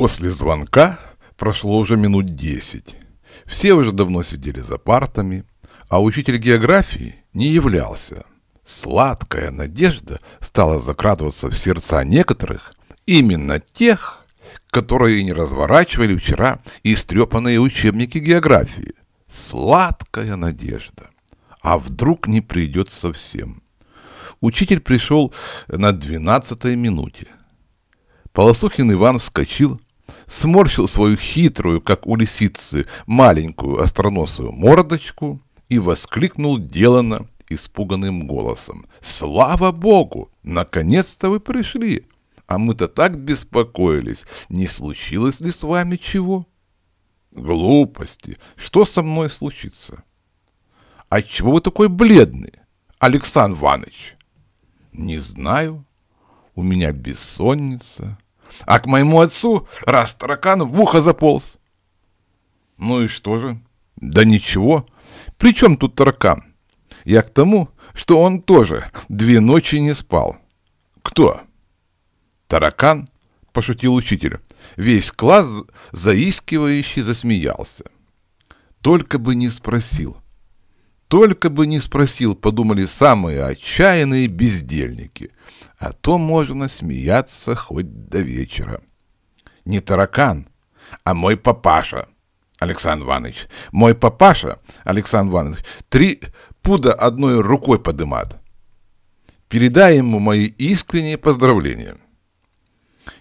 После звонка прошло уже минут десять. Все уже давно сидели за партами, а учитель географии не являлся. Сладкая надежда стала закрадываться в сердца некоторых, именно тех, которые не разворачивали вчера истрепанные учебники географии. Сладкая надежда. А вдруг не придет совсем? Учитель пришел на двенадцатой минуте. Полосухин Иван вскочил, сморщил свою хитрую, как у лисицы, маленькую остроносую мордочку и воскликнул делано испуганным голосом. «Слава Богу! Наконец-то вы пришли! А мы-то так беспокоились, не случилось ли с вами чего?» «Глупости! Что со мной случится?» «А чего вы такой бледный, Александр Иванович?» «Не знаю. У меня бессонница» а к моему отцу раз таракан в ухо заполз. Ну и что же? Да ничего. При чем тут таракан? Я к тому, что он тоже две ночи не спал. Кто? Таракан, пошутил учитель. Весь класс заискивающий засмеялся. Только бы не спросил. Только бы не спросил, подумали самые отчаянные бездельники. А то можно смеяться хоть до вечера. Не таракан, а мой папаша, Александр Иванович. Мой папаша, Александр Иванович, три пуда одной рукой подымат. Передай ему мои искренние поздравления.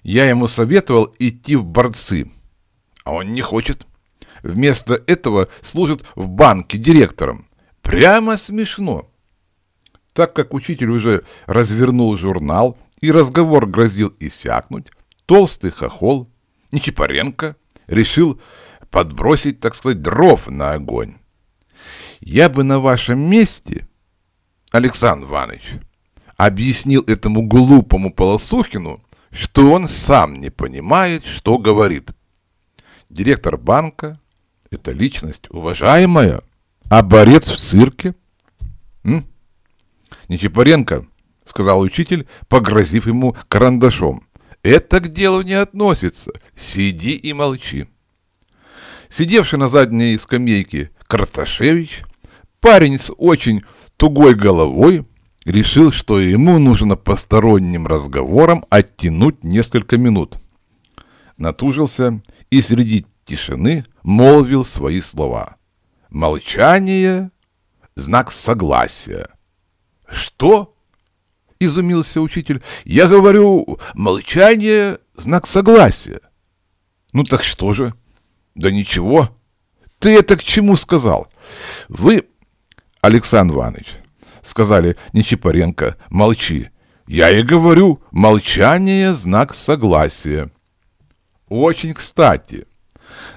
Я ему советовал идти в борцы, а он не хочет. Вместо этого служит в банке директором. Прямо смешно. Так как учитель уже развернул журнал, и разговор грозил иссякнуть, толстый хохол, Нечипаренко, решил подбросить, так сказать, дров на огонь. Я бы на вашем месте, Александр Иванович, объяснил этому глупому Полосухину, что он сам не понимает, что говорит. Директор банка — это личность уважаемая, а борец в цирке? М? Нечипаренко, сказал учитель, погрозив ему карандашом. Это к делу не относится. Сиди и молчи. Сидевший на задней скамейке Карташевич, парень с очень тугой головой, решил, что ему нужно посторонним разговором оттянуть несколько минут. Натужился и среди тишины молвил свои слова. Молчание — знак согласия. «Что?» — изумился учитель. «Я говорю, молчание — знак согласия». «Ну так что же?» «Да ничего». «Ты это к чему сказал?» «Вы, Александр Иванович, — сказали Нечипоренко, — молчи. Я и говорю, молчание — знак согласия». «Очень кстати.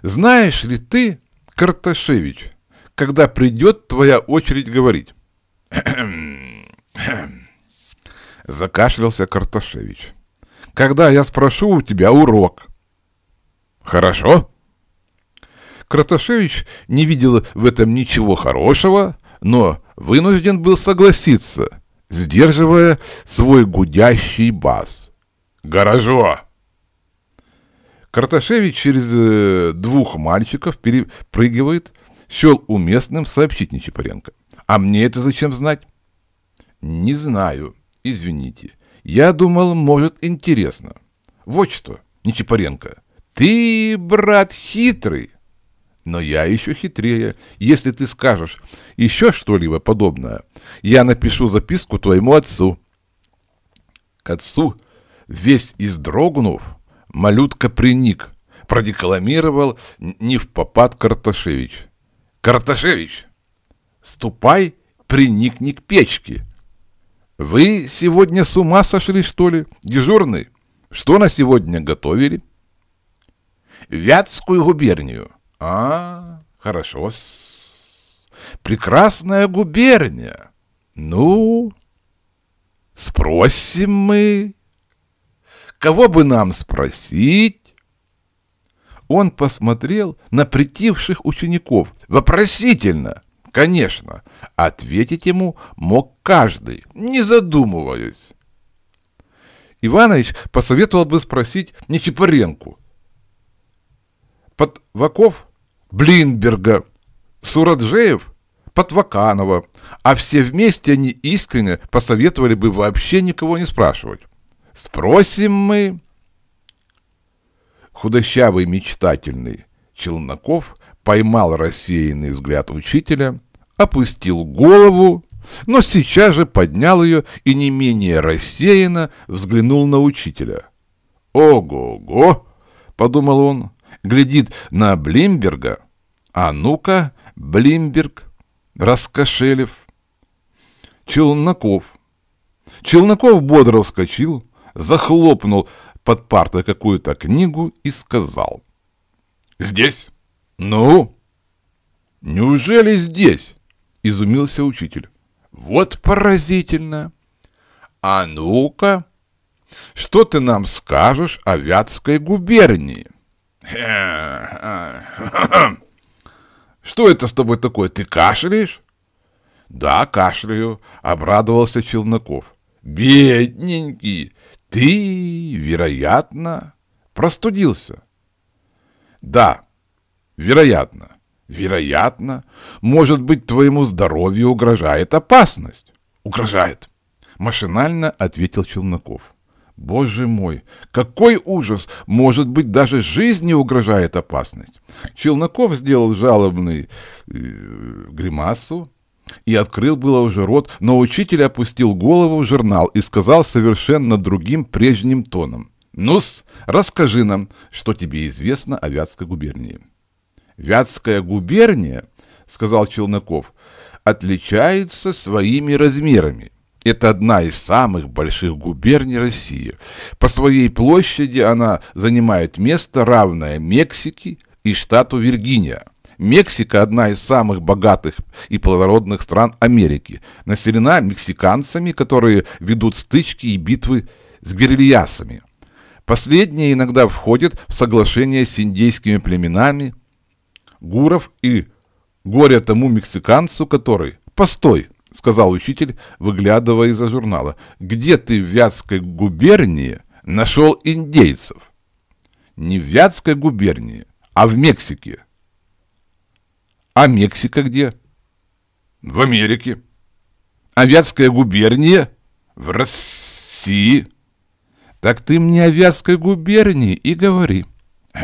Знаешь ли ты, Карташевич, когда придет твоя очередь говорить. Закашлялся Карташевич. Когда я спрошу у тебя урок. Хорошо. Карташевич не видел в этом ничего хорошего, но вынужден был согласиться, сдерживая свой гудящий бас. «Гаражо!» Карташевич через э, двух мальчиков перепрыгивает счел уместным сообщить Нечапаренко. А мне это зачем знать? Не знаю, извините. Я думал, может, интересно. Вот что, Нечапаренко, ты, брат, хитрый. Но я еще хитрее. Если ты скажешь еще что-либо подобное, я напишу записку твоему отцу. К отцу, весь издрогнув, малютка приник, продекламировал не в попад Карташевич. Карташевич, ступай, приникни к печке. Вы сегодня с ума сошли, что ли, дежурный? Что на сегодня готовили? Вятскую губернию. А, хорошо. -с. Прекрасная губерния. Ну, спросим мы. Кого бы нам спросить? Он посмотрел на притивших учеников. Вопросительно, конечно. Ответить ему мог каждый, не задумываясь. Иванович посоветовал бы спросить не Чапаренку. Подваков? Блинберга. Сураджеев? Подваканова. А все вместе они искренне посоветовали бы вообще никого не спрашивать. Спросим мы худощавый мечтательный Челноков поймал рассеянный взгляд учителя, опустил голову, но сейчас же поднял ее и не менее рассеянно взглянул на учителя. «Ого-го!» — подумал он, глядит на Блимберга. «А ну-ка, Блимберг, Раскошелев, Челноков». Челноков бодро вскочил, захлопнул под партой какую-то книгу и сказал. «Здесь?» «Ну?» «Неужели здесь?» — изумился учитель. «Вот поразительно! А ну-ка, что ты нам скажешь о Вятской губернии?» «Что это с тобой такое? Ты кашляешь?» «Да, кашляю», — обрадовался Челноков. Бедненький, ты, вероятно, простудился. Да, вероятно, вероятно, может быть, твоему здоровью угрожает опасность. Угрожает, машинально ответил Челноков. Боже мой, какой ужас! Может быть, даже жизни угрожает опасность. Челноков сделал жалобный э, гримасу и открыл было уже рот, но учитель опустил голову в журнал и сказал совершенно другим прежним тоном. «Ну-с, расскажи нам, что тебе известно о Вятской губернии». «Вятская губерния, — сказал Челноков, — отличается своими размерами. Это одна из самых больших губерний России. По своей площади она занимает место, равное Мексике и штату Виргиния. Мексика – одна из самых богатых и плодородных стран Америки. Населена мексиканцами, которые ведут стычки и битвы с герильясами. Последние иногда входят в соглашение с индейскими племенами гуров и горе тому мексиканцу, который «Постой!» — сказал учитель, выглядывая из-за журнала. «Где ты в Вятской губернии нашел индейцев?» «Не в Вятской губернии, а в Мексике», а Мексика где? В Америке. Авязская губерния? В России. Так ты мне о Вятской губернии и говори.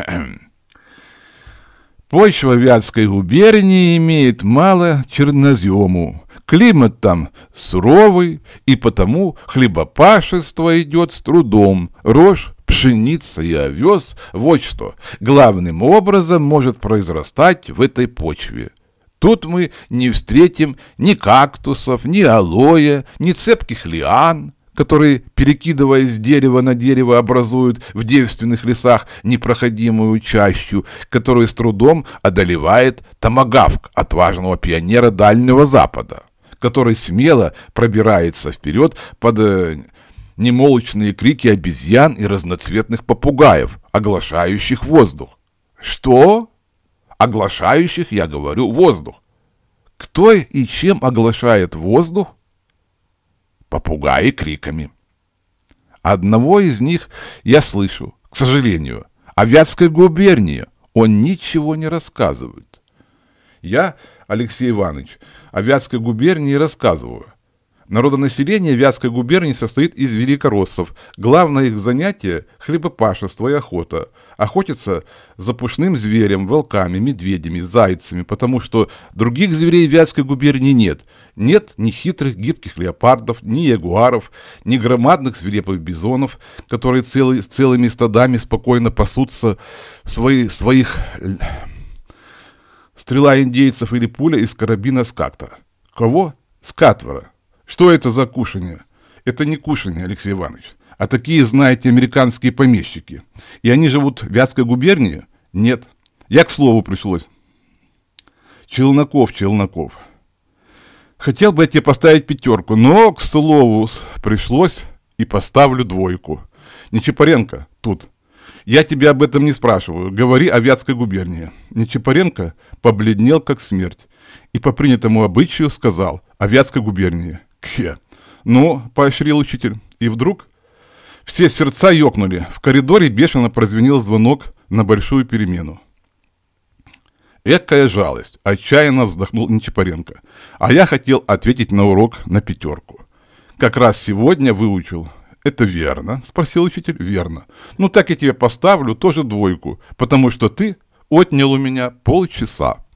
Почва Вятской губернии имеет мало чернозему. Климат там суровый, и потому хлебопашество идет с трудом. Рожь Пшеница и овес – вот что главным образом может произрастать в этой почве. Тут мы не встретим ни кактусов, ни алоэ, ни цепких лиан, которые, перекидываясь с дерева на дерево, образуют в девственных лесах непроходимую чащу, которую с трудом одолевает тамагавк отважного пионера Дальнего Запада который смело пробирается вперед под э, немолочные крики обезьян и разноцветных попугаев, оглашающих воздух. Что? Оглашающих, я говорю, воздух. Кто и чем оглашает воздух? Попугаи криками. Одного из них я слышу, к сожалению, о Вятской губернии. Он ничего не рассказывает. Я, Алексей Иванович, о Вятской губернии рассказываю. Народонаселение Вятской губернии состоит из великороссов. Главное их занятие – хлебопашество и охота. Охотятся за пушным зверем, волками, медведями, зайцами, потому что других зверей Вятской губернии нет. Нет ни хитрых гибких леопардов, ни ягуаров, ни громадных свирепых бизонов, которые целые, целыми стадами спокойно пасутся в свои, своих... Стрела индейцев или пуля из карабина скакта. Кого? Скатвора. Что это за кушание? Это не кушание, Алексей Иванович, а такие, знаете, американские помещики. И они живут в Вятской губернии? Нет. Я к слову пришлось. Челноков, Челноков. Хотел бы я тебе поставить пятерку, но, к слову, пришлось и поставлю двойку. Нечипаренко тут. Я тебя об этом не спрашиваю. Говори о Вятской губернии. Нечипаренко побледнел, как смерть, и по принятому обычаю сказал о Вятской губернии. Кхе. «Ну», — поощрил учитель. И вдруг все сердца ёкнули. В коридоре бешено прозвенел звонок на большую перемену. Экая жалость, отчаянно вздохнул Нечапаренко. А я хотел ответить на урок на пятерку. Как раз сегодня выучил. Это верно, спросил учитель. Верно. Ну так я тебе поставлю тоже двойку, потому что ты отнял у меня полчаса.